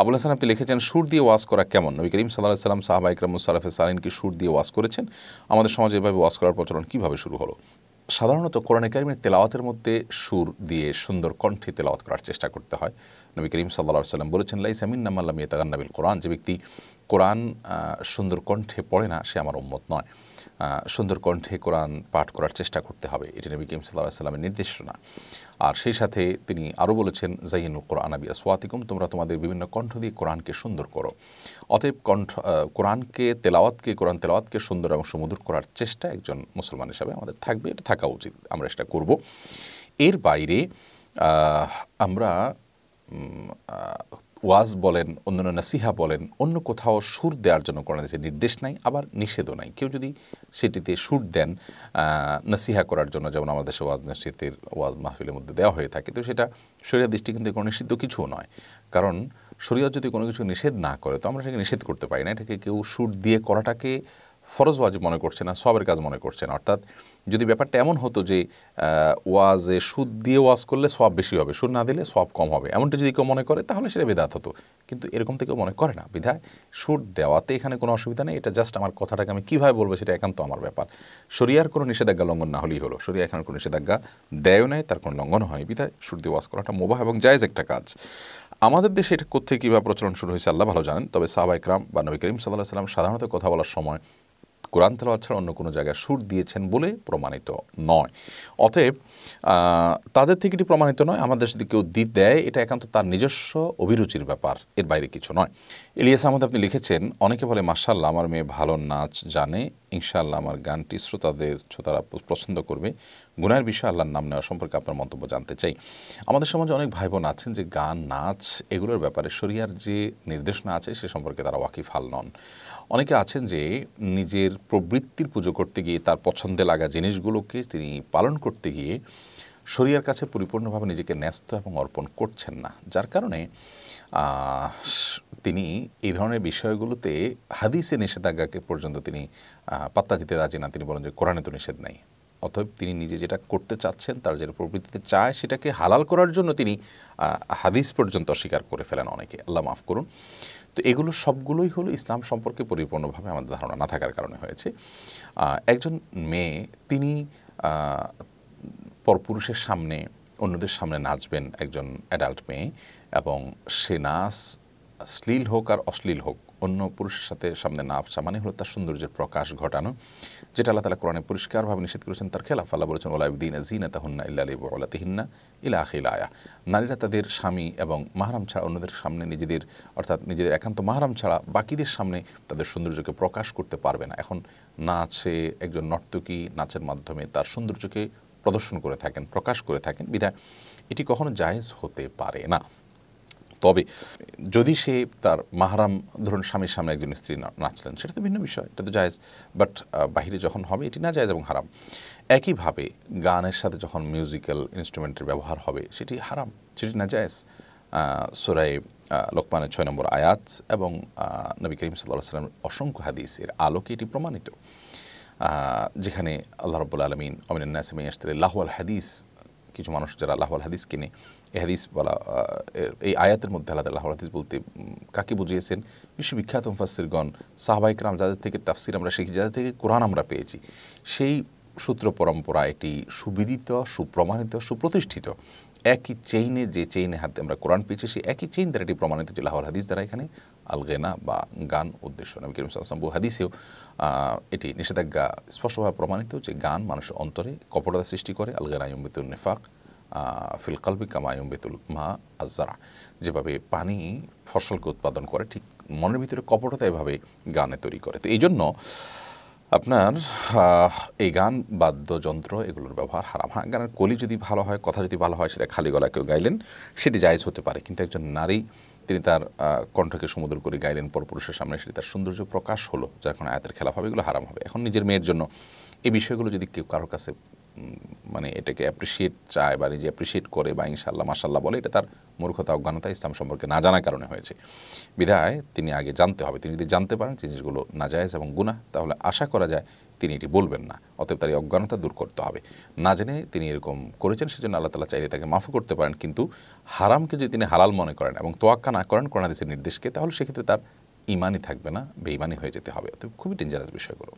আবুল হাসান আপনি লিখেছেন সুর দিয়ে ওয়াজ করা কেমন নবী করিম সাল্লাহ সাল্লাম সাহাবা ইকরাম সালাফে সালিনকে সুর দিয়ে ওয়াজ করেছেন আমাদের সমাজে এভাবে ওয়াজ করার প্রচলন কীভাবে শুরু হলো সাধারণত কোরআনে কারিমের তেলাওয়াতের মধ্যে সুর দিয়ে সুন্দর কণ্ঠে তেলাওয়াত করার চেষ্টা করতে হয় নবী করিম সাল্লাহ সাল্লাম বলেছেন লাইসামিন নামাল্লাম ইয়েতাগান্নাবিল কোরআন যে ব্যক্তি কোরআন সুন্দর কণ্ঠে পড়ে না সে আমার উম্মত নয় সুন্দর কণ্ঠে কোরআন পাঠ করার চেষ্টা করতে হবে এটি নবী কিম সাল্লাহ সাল্লামের নির্দেশনা আর সেই সাথে তিনি আরও বলেছেন জাইনুল কোরআন আবি আসওয়াতিকুম তোমরা তোমাদের বিভিন্ন কণ্ঠ দিয়ে কোরআনকে সুন্দর করো অতএব কণ্ঠ কোরআনকে তেলাওয়াতকে কোরআন তেলাওয়াতকে সুন্দর এবং সুমধুর করার চেষ্টা একজন মুসলমান হিসাবে আমাদের থাকবে এটা থাকা উচিত আমরা সেটা করব এর বাইরে আমরা ওয়াজ বলেন অন্যান্য নাসিহা বলেন অন্য কোথাও সুর দেওয়ার জন্য কোরআন হাদিসে নির্দেশ নাই আবার নিষেধও নাই কেউ যদি সেটিতে সুর দেন নাসিহা করার জন্য যেমন আমাদের দেশে ওয়াজ নাসিহতের ওয়াজ মাহফিলের মধ্যে দেওয়া হয়ে থাকে তো সেটা শরীরের দৃষ্টি কিন্তু কোনো নিষিদ্ধ কিছুও নয় কারণ শরীয়ত যদি কোনো কিছু নিষেধ না করে তো আমরা সেটাকে নিষেধ করতে পারি না এটাকে কেউ সুর দিয়ে করাটাকে ফরজ ওয়াজিব মনে করছে না সবের কাজ মনে করছে না অর্থাৎ যদি ব্যাপারটা এমন হতো যে ওয়াজে সুদ দিয়ে ওয়াজ করলে সব বেশি হবে সুদ না দিলে সব কম হবে এমনটা যদি কেউ মনে করে তাহলে সেটা বেদাত হতো কিন্তু এরকম থেকে মনে করে না বিধায় সুদ দেওয়াতে এখানে কোনো অসুবিধা নেই এটা জাস্ট আমার কথাটাকে আমি কীভাবে বলবো সেটা একান্ত আমার ব্যাপার শরিয়ার কোনো নিষেধাজ্ঞা লঙ্ঘন না হলেই হলো শরিয়া এখানে কোনো নিষেধাজ্ঞা দেয়ও নাই তার কোনো লঙ্ঘন হয়নি বিধায় সুদ দিয়ে ওয়াজ করাটা মোবাহ এবং জায়জ একটা কাজ আমাদের দেশে এটা কোথেকে কীভাবে প্রচলন শুরু হয়েছে আল্লাহ ভালো জানেন তবে সাহবা ইকরাম বা নবী করিম সাল্লাহ সাল্লাম সাধারণত কথা বলার সময় কোরআন তেলাওয়াত ছাড়া অন্য কোনো জায়গায় সুর দিয়েছেন বলে প্রমাণিত নয় অতএব তাদের থেকে এটি প্রমাণিত নয় আমাদের যদি কেউ দ্বীপ দেয় এটা একান্ত তার নিজস্ব অভিরুচির ব্যাপার এর বাইরে কিছু নয় ইলিয়াস আহমদ আপনি লিখেছেন অনেকে বলে মার্শাল্লাহ আমার মেয়ে ভালো নাচ জানে ইনশাল্লাহ আমার গানটি শ্রোতাদের শ্রোতারা পছন্দ করবে গুনার বিষয়ে আল্লাহর নাম নেওয়া সম্পর্কে আপনার মন্তব্য জানতে চাই আমাদের সমাজে অনেক ভাই বোন আছেন যে গান নাচ এগুলোর ব্যাপারে শরিয়ার যে নির্দেশনা আছে সে সম্পর্কে তারা ওয়াকিফ হাল নন অনেকে আছেন যে নিজের প্রবৃত্তির পুজো করতে গিয়ে তার পছন্দে লাগা জিনিসগুলোকে তিনি পালন করতে গিয়ে শরিয়ার কাছে পরিপূর্ণভাবে নিজেকে ন্যস্ত এবং অর্পণ করছেন না যার কারণে তিনি এই ধরনের বিষয়গুলোতে হাদিসে নিষেধাজ্ঞাকে পর্যন্ত তিনি পাত্তা দিতে রাজি না তিনি বলেন যে কোরআনে তো নিষেধ নাই অতএব তিনি নিজে যেটা করতে চাচ্ছেন তার যেটা প্রবৃত্তিতে চায় সেটাকে হালাল করার জন্য তিনি হাদিস পর্যন্ত অস্বীকার করে ফেলেন অনেকে আল্লাহ মাফ করুন তো এগুলো সবগুলোই হলো ইসলাম সম্পর্কে পরিপূর্ণভাবে আমাদের ধারণা না থাকার কারণে হয়েছে একজন মেয়ে তিনি পরপুরুষের সামনে অন্যদের সামনে নাচবেন একজন অ্যাডাল্ট মেয়ে এবং সে নাচ শ্লীল হোক আর অশ্লীল হোক অন্য পুরুষের সাথে সামনে না আসা মানে হলো তার সৌন্দর্যের প্রকাশ ঘটানো যেটা আল্লাহ তালা কোরআনে পরিষ্কারভাবে নিষেধ করেছেন তার খেলাফ আল্লাহ বলেছেন ওলাইবদিনা জিনা তাহন্না ইল্লা আলী বলাতিহিন্না ইলা আখিল আয়া নারীরা তাদের স্বামী এবং মাহারাম ছাড়া অন্যদের সামনে নিজেদের অর্থাৎ নিজেদের একান্ত মাহারাম ছাড়া বাকিদের সামনে তাদের সৌন্দর্যকে প্রকাশ করতে পারবে না এখন নাচে একজন নর্তকী নাচের মাধ্যমে তার সৌন্দর্যকে প্রদর্শন করে থাকেন প্রকাশ করে থাকেন বিধায় এটি কখনো জায়েজ হতে পারে না তবে যদি সে তার মাহারাম ধরুন স্বামীর সামনে একজন স্ত্রী নাচলেন সেটা তো ভিন্ন বিষয় এটা তো জায়জ বাট বাহিরে যখন হবে এটি না জায়জ এবং হারাম একইভাবে গানের সাথে যখন মিউজিক্যাল ইনস্ট্রুমেন্টের ব্যবহার হবে সেটি হারাম সেটি না জায়জ সোরাই লোকমানের ছয় নম্বর আয়াত এবং নবী করিম সাল্লাহ সাল্লামের অসংখ্য হাদিস এর আলোকে এটি প্রমাণিত যেখানে আল্লাহ রব্বুল আলমিন অমিনাসমিন আসতে লাহওয়াল হাদিস কিছু মানুষ যারা লাহওয়াল হাদিস কিনে এ হাদিস বলা এই আয়াতের মধ্যে আল্লাহ আল্লাহ হাদিস বলতে কাকে বুঝিয়েছেন বিশ্ববিখ্যাত মুফাসিরগণ সাহবাইকরাম যাদের থেকে তাফসির আমরা শিখি যাদের থেকে কোরআন আমরা পেয়েছি সেই সূত্র পরম্পরা এটি সুবিদিত সুপ্রমাণিত সুপ্রতিষ্ঠিত একই চেইনে যে চেইনে হাতে আমরা কোরআন পেয়েছি সেই একই চেইন দ্বারা এটি প্রমাণিত যে লাহর হাদিস দ্বারা এখানে আলগেনা বা গান উদ্দেশ্য নবী কিরম সাল্লাম হাদিসেও এটি নিষেধাজ্ঞা স্পষ্টভাবে প্রমাণিত যে গান মানুষের অন্তরে কপটতা সৃষ্টি করে আলগেনা ইম্বিত নেফাক ফিল কালবি কামায়ুম বেতুল মা আজারা যেভাবে পানি ফসলকে উৎপাদন করে ঠিক মনের ভিতরে কপটতা এভাবে গানে তৈরি করে তো এই জন্য আপনার এই গান বাদ্যযন্ত্র এগুলোর ব্যবহার হারাম হ্যাঁ গানের কলি যদি ভালো হয় কথা যদি ভালো হয় সেটা খালি গলা কেউ গাইলেন সেটি জায়জ হতে পারে কিন্তু একজন নারী তিনি তার কণ্ঠকে সুমুদ্র করে গাইলেন পরপুরুষের সামনে সেটি তার সৌন্দর্য প্রকাশ হলো যার কোনো আয়াতের খেলাফ হবে এগুলো হারাম হবে এখন নিজের মেয়ের জন্য এই বিষয়গুলো যদি কেউ কারোর কাছে মানে এটাকে অ্যাপ্রিসিয়েট চায় বা নিজে অ্যাপ্রিসিয়েট করে বা ইনশাল্লাহ মাসাল্লাহ বলে এটা তার মূর্খতা অজ্ঞানতা ইসলাম সম্পর্কে না জানার কারণে হয়েছে বিধায় তিনি আগে জানতে হবে তিনি যদি জানতে পারেন জিনিসগুলো নাজায়জ এবং গুণা তাহলে আশা করা যায় তিনি এটি বলবেন না অতএব তার এই অজ্ঞানতা দূর করতে হবে না জেনে তিনি এরকম করেছেন সেজন্য আল্লাহ তালা চাইলে তাকে মাফ করতে পারেন কিন্তু হারামকে যদি তিনি হালাল মনে করেন এবং তোয়াক্কা না করেন দেশের নির্দেশকে তাহলে সেক্ষেত্রে তার ইমানই থাকবে না বেইমানি হয়ে যেতে হবে অতএব খুবই ডেঞ্জারাস বিষয়গুলো